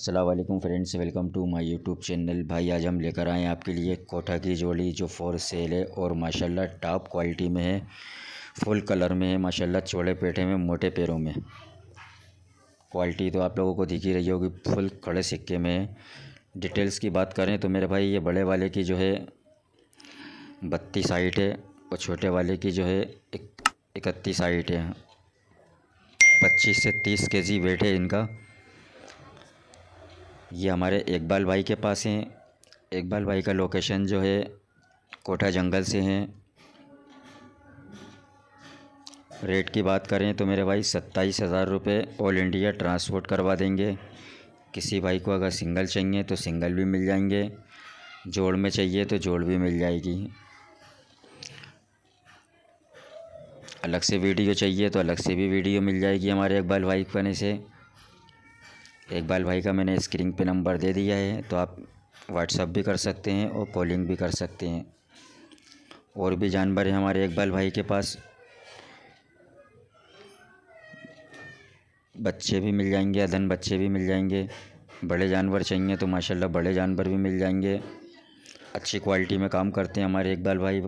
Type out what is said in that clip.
Aslam friends welcome to my YouTube channel भाई आज हम लेकर आए हैं आपके लिए कोठा की जोड़ी जो फॉर सेल है और माशाल्लाह टॉप क्वालिटी में है फुल कलर में है माशाल्लाह चौड़े पेठे में मोटे पैरों में क्वालिटी तो आप लोगों को दिखी रही होगी फुल खड़े सिक्के में है डिटेल्स की बात करें तो मेरे भाई ये बड़े वाले की जो है बत्तीस हाइट है और छोटे वाले की जो है इकतीस हाइट है पच्चीस से तीस के जी वेट है इनका ये हमारे इकबाल भाई के पास हैं इकबाल भाई का लोकेशन जो है कोठा जंगल से है रेट की बात करें तो मेरे भाई सत्ताईस हज़ार रुपये ऑल इंडिया ट्रांसपोर्ट करवा देंगे किसी भाई को अगर सिंगल चाहिए तो सिंगल भी मिल जाएंगे जोड़ में चाहिए तो जोड़ भी मिल जाएगी अलग से वीडियो चाहिए तो अलग से भी वीडियो मिल जाएगी हमारे इकबाल भाई खाने से इकबाल भाई का मैंने स्क्रीन पे नंबर दे दिया है तो आप व्हाट्सअप भी कर सकते हैं और कॉलिंग भी कर सकते हैं और भी जानवर हैं हमारे इकबाल भाई के पास बच्चे भी मिल जाएंगे अधन बच्चे भी मिल जाएंगे बड़े जानवर चाहिए तो माशाल्लाह बड़े जानवर भी मिल जाएंगे अच्छी क्वालिटी में काम करते हैं हमारे इकबाल भाई